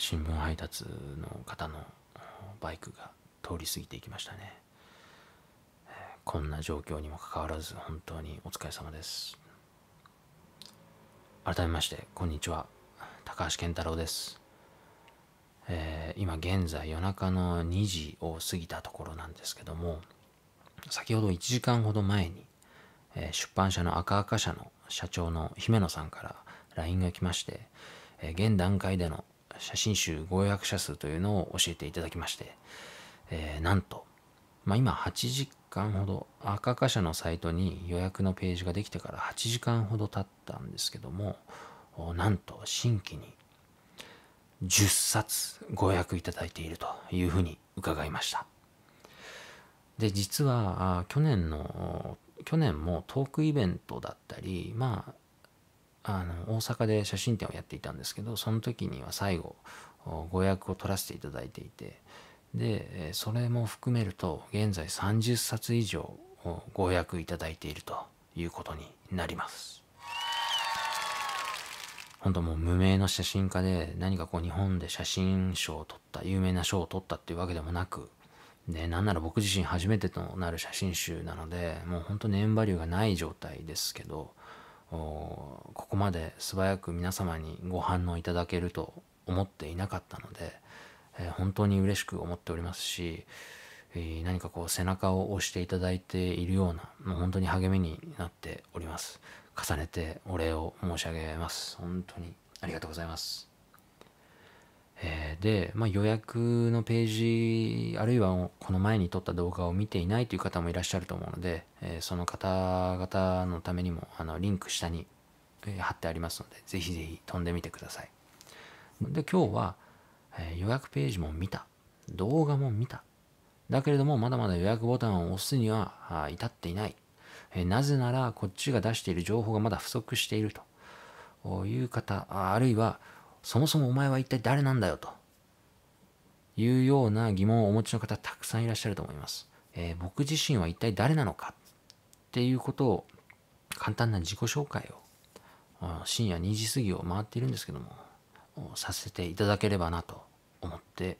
新聞配達の方のバイクが通り過ぎていきましたねこんな状況にもかかわらず本当にお疲れ様です改めましてこんにちは高橋健太郎です、えー、今現在夜中の2時を過ぎたところなんですけども先ほど1時間ほど前に、えー、出版社の赤赤社の社長の姫野さんから LINE が来まして、えー、現段階での写真集500写数というのを教えていただきまして、えー、なんと、まあ、今8時間ほど赤貨車のサイトに予約のページができてから8時間ほど経ったんですけどもなんと新規に10冊ご予約いただいているというふうに伺いましたで実は去年の去年もトークイベントだったりまああの大阪で写真展をやっていたんですけどその時には最後ご予約を取らせていただいていてでそれも含めると現在30冊以上ご予約いただいているということになります本当もう無名の写真家で何かこう日本で写真賞を取った有名な賞を取ったっていうわけでもなくでなんなら僕自身初めてとなる写真集なのでもうほんと年バリューがない状態ですけどここまで素早く皆様にご反応いただけると思っていなかったので、えー、本当に嬉しく思っておりますし、えー、何かこう背中を押していただいているようなもう本当に励みになっております重ねてお礼を申し上げます本当にありがとうございますえー、で、まあ、予約のページあるいはこの前に撮った動画を見ていないという方もいらっしゃると思うので、えー、その方々のためにもあのリンク下に、え貼ってありますのでぜひぜひ飛んでみてくださいで今日は、えー、予約ページも見た動画も見ただけれどもまだまだ予約ボタンを押すには至っていない、えー、なぜならこっちが出している情報がまだ不足しているという方あるいはそもそもお前は一体誰なんだよというような疑問をお持ちの方たくさんいらっしゃると思います。えー、僕自身は一体誰なのかっていうことを簡単な自己紹介を深夜2時過ぎを回っているんですけどもさせていただければなと思って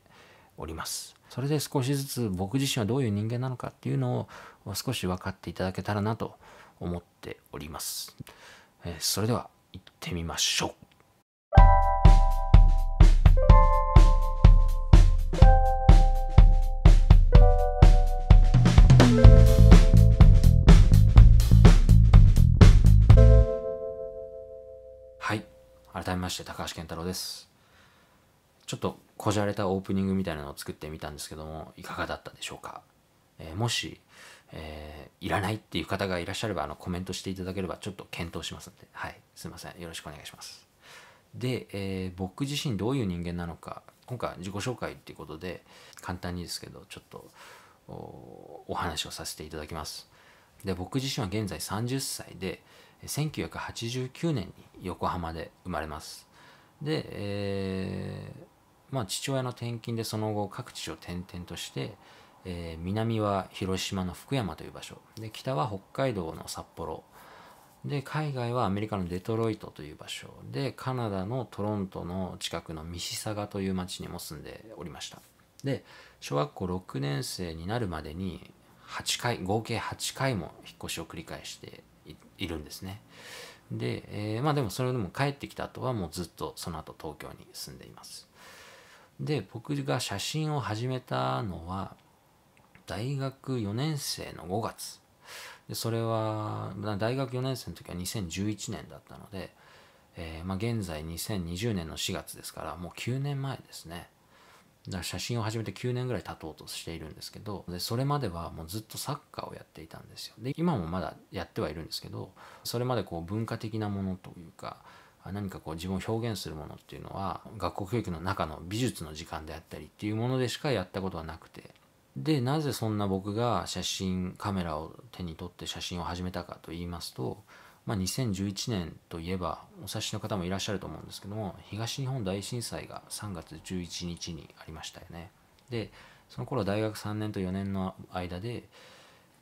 おります。それで少しずつ僕自身はどういう人間なのかっていうのを少し分かっていただけたらなと思っております。えー、それでは行ってみましょう。改めまして高橋健太郎ですちょっとこじゃれたオープニングみたいなのを作ってみたんですけどもいかがだったでしょうか、えー、もし、えー、いらないっていう方がいらっしゃればあのコメントしていただければちょっと検討しますのではいすいませんよろしくお願いしますで、えー、僕自身どういう人間なのか今回自己紹介っていうことで簡単にですけどちょっとお話をさせていただきますで僕自身は現在30歳で1989年に横浜で生まれます。で、えー、まあ、父親の転勤でその後各地を転々として、えー、南は広島の福山という場所で北は北海道の札幌で海外はアメリカのデトロイトという場所でカナダのトロントの近くのミシサガという町にも住んでおりましたで小学校6年生になるまでに8回合計8回も引っ越しを繰り返しているんですねで、えー、まあでもそれでも帰ってきた後はもうずっとその後東京に住んでいます。で、僕が写真を始めたのは大学4年生の5月。でそれは大学4年生の時は2011年だったので、えー、まあ現在2020年の4月ですからもう9年前ですね。写真を始めて9年ぐらい経とうとしているんですけどでそれまではもうずっとサッカーをやっていたんですよで今もまだやってはいるんですけどそれまでこう文化的なものというか何かこう自分を表現するものっていうのは学校教育の中の美術の時間であったりっていうものでしかやったことはなくてでなぜそんな僕が写真カメラを手に取って写真を始めたかと言いますとまあ、2011年といえばお察しの方もいらっしゃると思うんですけども東日本大震災が3月11日にありましたよねでその頃大学3年と4年の間で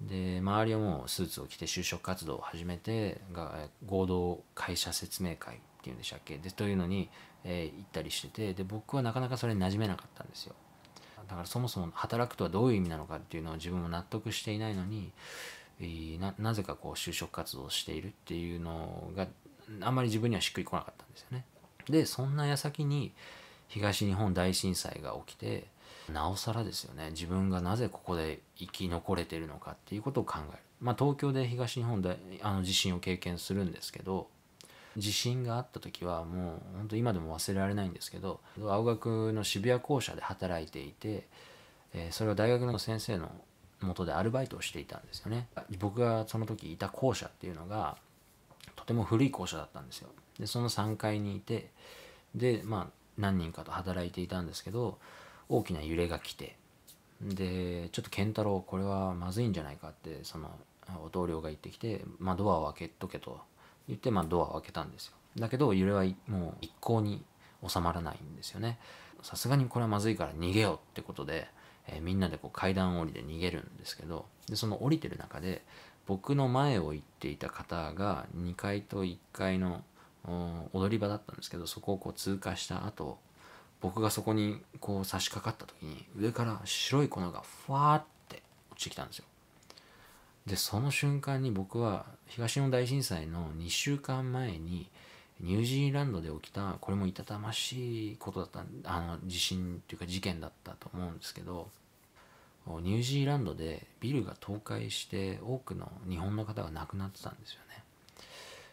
で周りはもうスーツを着て就職活動を始めてが合同会社説明会っていうんでしたっけでというのに、えー、行ったりしててで僕はなかなかそれに馴染めなかったんですよだからそもそも働くとはどういう意味なのかっていうのを自分も納得していないのにななぜかこう就職活動をしているっていうのがあんまり自分にはしっくりこなかったんですよね。でそんな矢先に東日本大震災が起きてなおさらですよね自分がなぜここで生き残れてるのかっていうことを考える。まあ、東京で東日本であの地震を経験するんですけど地震があった時はもう本当今でも忘れられないんですけど青学の渋谷校舎で働いていて、えー、それは大学の先生の元でアルバイトをしていたんですよね僕がその時いた校舎っていうのがとても古い校舎だったんですよでその3階にいてでまあ何人かと働いていたんですけど大きな揺れが来てでちょっと健太郎これはまずいんじゃないかってそのお同僚が言ってきて、まあ、ドアを開けとけと言って、まあ、ドアを開けたんですよだけど揺れはもう一向に収まらないんですよねさすがにこれはまずいから逃げようってことでえー、みんなでこう階段降りで逃げるんですけどでその降りてる中で僕の前を行っていた方が2階と1階の踊り場だったんですけどそこをこう通過した後僕がそこにこう差し掛かった時に上から白い粉がふわーって落ちてきたんですよ。でその瞬間に僕は東日本大震災の2週間前にニュージーランドで起きたこれもいたたましいことだったあの地震というか事件だったと思うんですけどニュージーランドでビルが倒壊して多くの日本の方が亡くなってたんですよね。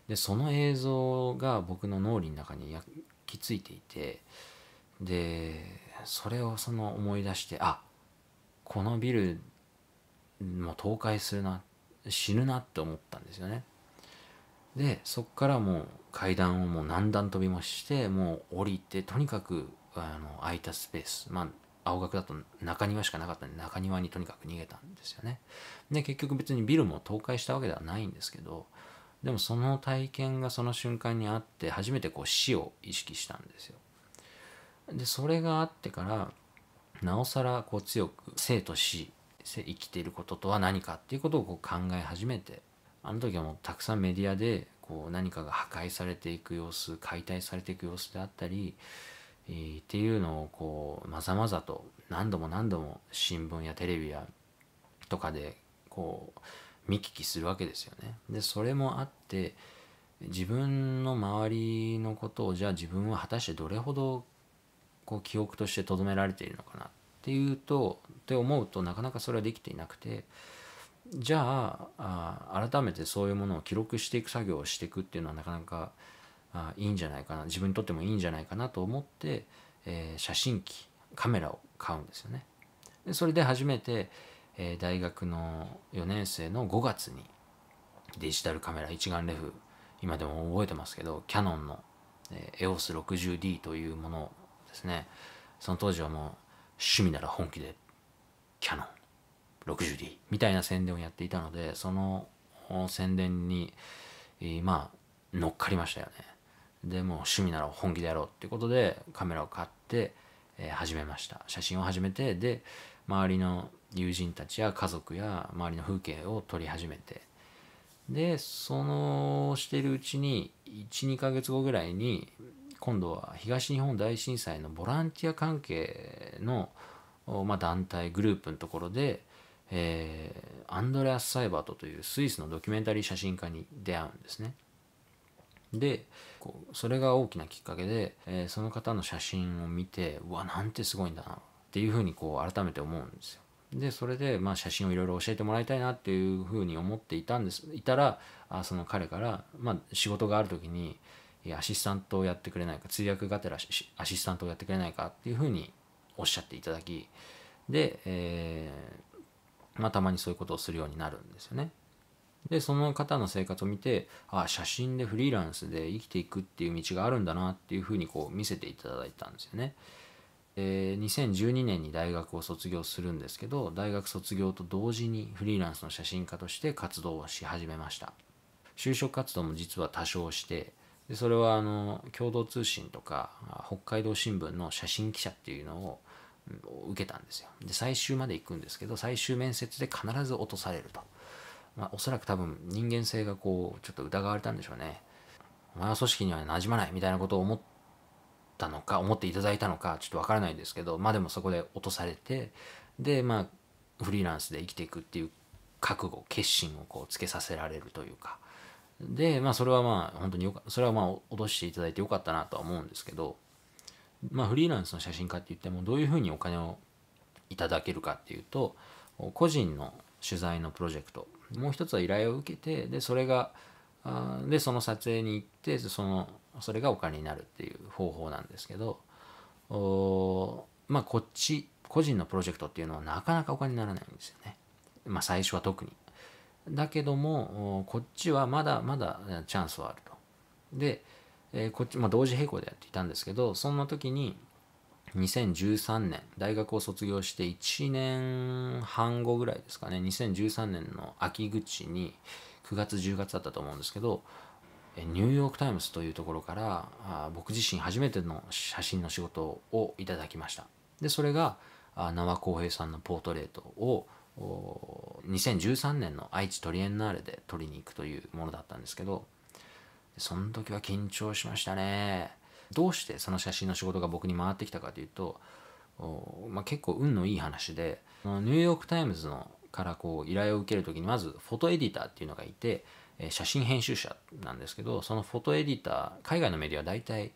でその映像が僕の脳裏の中に焼き付いていてでそれをその思い出してあこのビルも倒壊するな死ぬなって思ったんですよね。でそこからもう階段をもう何段飛び回してもう降りてとにかくあの空いたスペースまあ青学だと中庭しかなかったんで中庭にとにかく逃げたんですよねで結局別にビルも倒壊したわけではないんですけどでもその体験がその瞬間にあって初めてこう死を意識したんですよでそれがあってからなおさらこう強く生と死生きていることとは何かっていうことをこう考え始めてあの時はもうたくさんメディアでこう何かが破壊されていく様子解体されていく様子であったり、えー、っていうのをこうまざまざと何度も何度も新聞やテレビやとかでこう見聞きするわけですよね。でそれもあって自分の周りのことをじゃあ自分は果たしてどれほどこう記憶として留められているのかなっていうとって思うとなかなかそれはできていなくて。じゃああ改めてそういうものを記録していく作業をしていくっていうのはなかなかあいいんじゃないかな自分にとってもいいんじゃないかなと思って、えー、写真機カメラを買うんですよね。でそれで初めて、えー、大学の4年生の5月にデジタルカメラ一眼レフ今でも覚えてますけどキヤノンの、え EOS60D というものをですねその当時はもう趣味なら本気で60 d みたいな宣伝をやっていたのでその宣伝に、まあ乗っかりましたよねでもう趣味なら本気でやろうっていうことでカメラを買って、えー、始めました写真を始めてで周りの友人たちや家族や周りの風景を撮り始めてでそのしてるうちに12ヶ月後ぐらいに今度は東日本大震災のボランティア関係の、まあ、団体グループのところで、えー、アンドレアス・サイバートというスイスのドキュメンタリー写真家に出会うんですね。でそれが大きなきっかけで、えー、その方の写真を見てうわなんてすごいんだなっていうふうにこう改めて思うんですよ。でそれで、まあ、写真をいろいろ教えてもらいたいなっていうふうに思っていたんですいたらあその彼から、まあ、仕事がある時にアシスタントをやってくれないか通訳がてらアシスタントをやってくれないかっていうふうにおっしゃっていただきで、えーまあ、たまにそういうことをするようになるんですよね。でその方の生活を見てああ写真でフリーランスで生きていくっていう道があるんだなっていうふうにこう見せていただいたんですよね。えー、2012年に大学を卒業するんですけど大学卒業と同時にフリーランスの写真家として活動をし始めました就職活動も実は多少してでそれはあの共同通信とか北海道新聞の写真記者っていうのを受けたんですよで最終まで行くんですけど最終面接で必ず落とされると、まあ、おそらく多分人間性がこうちょっと疑われたんでしょうねお前は組織には馴染まないみたいなことを思ったのか思っていただいたのかちょっとわからないんですけどまあでもそこで落とされてでまあフリーランスで生きていくっていう覚悟決心をこうつけさせられるというかでまあそれはまあ本当によかそれはまあ落としていただいてよかったなとは思うんですけどまあ、フリーランスの写真家って言ってもどういうふうにお金をいただけるかっていうと個人の取材のプロジェクトもう一つは依頼を受けてでそれがでその撮影に行ってそのそれがお金になるっていう方法なんですけどまあこっち個人のプロジェクトっていうのはなかなかお金にならないんですよね。まあ最初は特に。だけどもこっちはまだまだチャンスはあると。でえー、こっち、まあ、同時並行でやっていたんですけど、そんな時に、2013年、大学を卒業して1年半後ぐらいですかね、2013年の秋口に、9月、10月だったと思うんですけど、ニューヨーク・タイムズというところからあ僕自身初めての写真の仕事をいただきました。で、それが名和浩平さんのポートレートを2013年の愛知トリエンナーレで撮りに行くというものだったんですけど、その時は緊張しましたね。どうしてその写真の仕事が僕に回ってきたかというと、まあ、結構運のいい話で、ニューヨークタイムズのからこう依頼を受ける時にまずフォトエディターっていうのがいて、写真編集者なんですけど、そのフォトエディター、海外のメディアは大体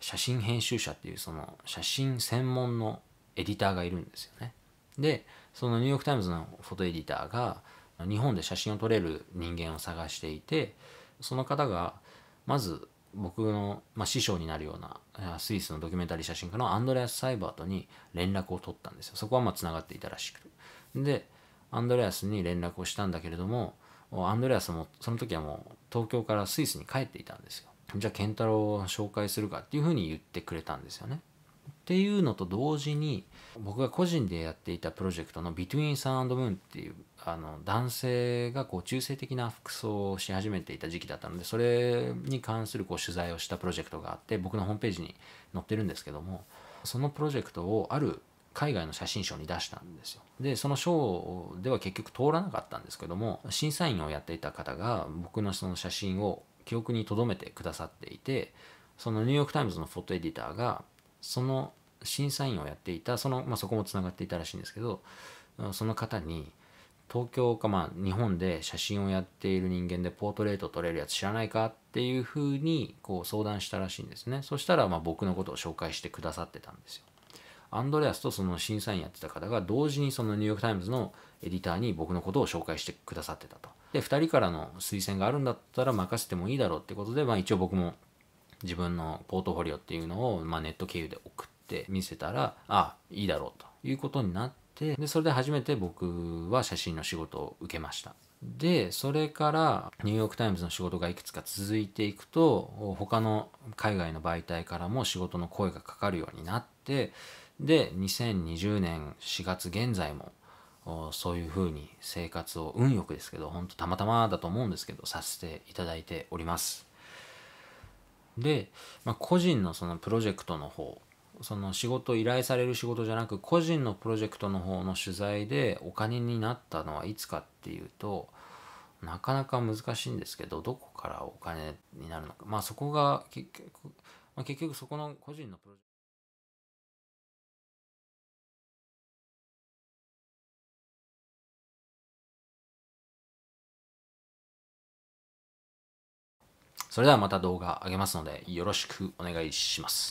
写真編集者っていうその写真専門のエディターがいるんですよね。で、そのニューヨークタイムズのフォトエディターが日本で写真を撮れる人間を探していて、その方がまず僕の、まあ、師匠になるようなスイスのドキュメンタリー写真家のアンドレアス・サイバートに連絡を取ったんですよそこはまあつながっていたらしくでアンドレアスに連絡をしたんだけれどもアンドレアスもその時はもう東京からスイスに帰っていたんですよじゃあ健太郎を紹介するかっていうふうに言ってくれたんですよねっていうのと同時に僕が個人でやっていたプロジェクトの「Between Sun and Moon」っていうあの男性がこう中性的な服装をし始めていた時期だったのでそれに関するこう取材をしたプロジェクトがあって僕のホームページに載ってるんですけどもそのプロジェクトをある海外の写真賞に出したんですよでその賞では結局通らなかったんですけども審査員をやっていた方が僕のその写真を記憶に留めてくださっていてそのニューヨーク・タイムズのフォトエディターがその審査員をやっていたその、まあ、そこもつながっていたらしいんですけどその方に東京かまあ日本で写真をやっている人間でポートレート撮れるやつ知らないかっていうふうにこう相談したらしいんですねそしたらまあ僕のことを紹介してくださってたんですよアンドレアスとその審査員やってた方が同時にそのニューヨーク・タイムズのエディターに僕のことを紹介してくださってたとで2人からの推薦があるんだったら任せてもいいだろうってことで、まあ、一応僕も自分のポートフォリオっていうのを、まあ、ネット経由で送って見せたらあいいだろうということになってでそれで初めて僕は写真の仕事を受けましたでそれからニューヨーク・タイムズの仕事がいくつか続いていくと他の海外の媒体からも仕事の声がかかるようになってで2020年4月現在もそういうふうに生活を運よくですけどほんとたまたまだと思うんですけどさせていただいておりますで、まあ、個人のそのプロジェクトの方その仕事依頼される仕事じゃなく個人のプロジェクトの方の取材でお金になったのはいつかっていうとなかなか難しいんですけどどこからお金になるのかまあそこが結局、まあ、結局そこの個人のプロジェクトそれではまた動画あげますので、よろしくお願いします。